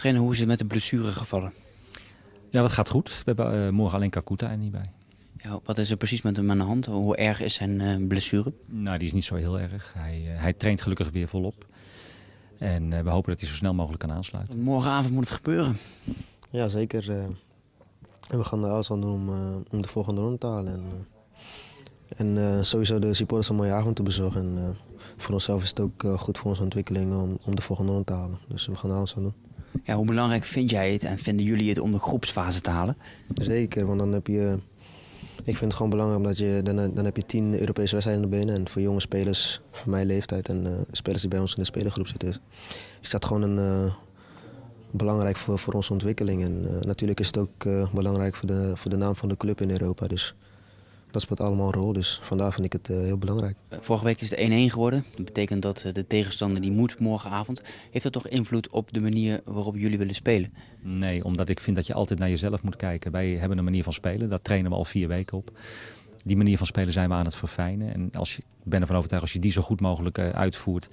Trainer, hoe is het met de blessure gevallen? Ja, dat gaat goed. We hebben eh, morgen alleen Kakuta er niet bij. Ja, wat is er precies met hem aan de hand? Hoe erg is zijn eh, blessure? Nou, die is niet zo heel erg. Hij, eh, hij traint gelukkig weer volop. En we hopen dat hij zo snel mogelijk kan aansluiten. Morgenavond moet het gebeuren. Ja, zeker. we gaan er alles aan doen om, om de volgende ronde te halen. En, en sowieso de supporters een mooie avond te bezorgen. En voor onszelf is het ook goed voor onze ontwikkeling om, om de volgende ronde te halen. Dus we gaan alles aan doen. Ja, hoe belangrijk vind jij het en vinden jullie het om de groepsfase te halen? Zeker, want dan heb je... Ik vind het gewoon belangrijk omdat je, dan, dan heb je tien Europese wedstrijden erbinnen En voor jonge spelers van mijn leeftijd en eh, spelers die bij ons in de spelergroep zitten, is dat gewoon een, eh, belangrijk voor, voor onze ontwikkeling. En eh, natuurlijk is het ook belangrijk voor de, voor de naam van de club in Europa. Dus dat speelt allemaal een rol. Dus vandaar vind ik het eh, heel belangrijk. Eh, vorige week is het 1-1 geworden. Dat betekent dat eh, de tegenstander die moet morgenavond. Heeft dat toch invloed op de manier waarop jullie willen spelen? Nee, omdat ik vind dat je altijd naar jezelf moet kijken. Wij hebben een manier van spelen. Daar trainen we al vier weken op. Die manier van spelen zijn we aan het verfijnen. En als je, ik ben ervan overtuigd, als je die zo goed mogelijk uitvoert...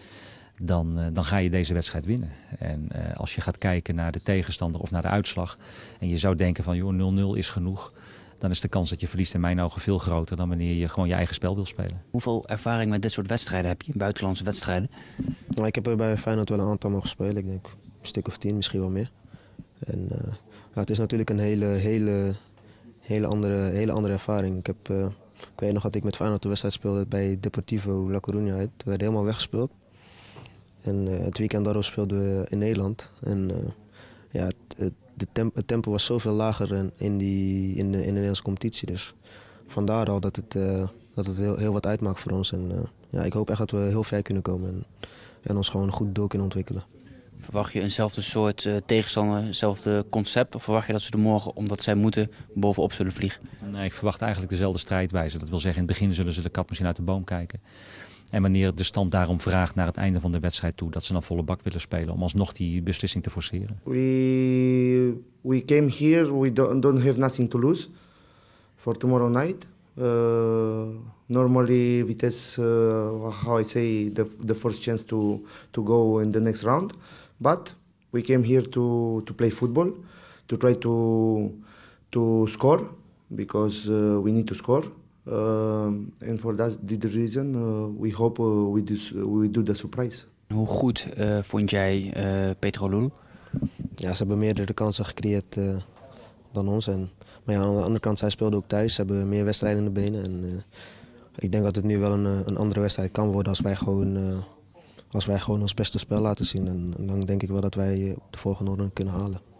Dan, dan, ga je deze wedstrijd winnen. En als je gaat kijken naar de tegenstander of naar de uitslag... en je zou denken van joh, 0-0 is genoeg dan is de kans dat je verliest in mijn ogen veel groter dan wanneer je gewoon je eigen spel wil spelen. Hoeveel ervaring met dit soort wedstrijden heb je, buitenlandse wedstrijden? Nou, ik heb er bij Feyenoord wel een aantal mogen Ik denk een stuk of tien, misschien wel meer. En, eh, het is natuurlijk een hele, hele, hele, andere, hele andere ervaring. Ik, heb, eh, ik weet nog dat ik met Feyenoord de wedstrijd speelde bij Deportivo La Coruña. Het werd helemaal weggespeeld. En eh, het weekend daarop speelden we in Nederland. En ja, het, de tempo was zoveel lager in, in, die, in, de, in de Nederlandse competitie. Dus vandaar al dat het, eh, dat het heel, heel wat uitmaakt voor ons. En eh, ja, ik hoop echt dat we heel ver kunnen komen en, ons gewoon goed door kunnen ontwikkelen. Verwacht je eenzelfde soort eh, tegenstander, hetzelfde concept? Of verwacht je dat ze er morgen, omdat zij moeten, bovenop zullen vliegen? Nee, ik verwacht eigenlijk dezelfde strijdwijze. Dat wil zeggen, in het begin zullen ze de kat misschien uit de boom kijken. En wanneer de stand daarom vraagt naar het einde van de wedstrijd toe... dat ze dan volle bak willen spelen om alsnog die beslissing te forceren. We, we came here, we don't, don't have nothing to lose for tomorrow night. Uh, normally Vitesse, uh, how I say, the, the first chance to, to go in the next round. But we came here to, to play football, to try to, to score, because uh, we need to score. En voor die reason, uh, we hope uh, we, do, we do the surprise. Hoe goed uh, vond jij Petro Lul? Ja, ze hebben meerdere kansen gecreëerd dan ons. En, maar ja, aan de andere kant, zij speelden ook thuis. Ze hebben meer wedstrijden in de benen. En, ik denk dat het nu wel een, een andere wedstrijd kan worden als wij gewoon, als wij gewoon ons beste spel laten zien. En, en, dan denk ik wel dat wij de volgende ronde kunnen halen.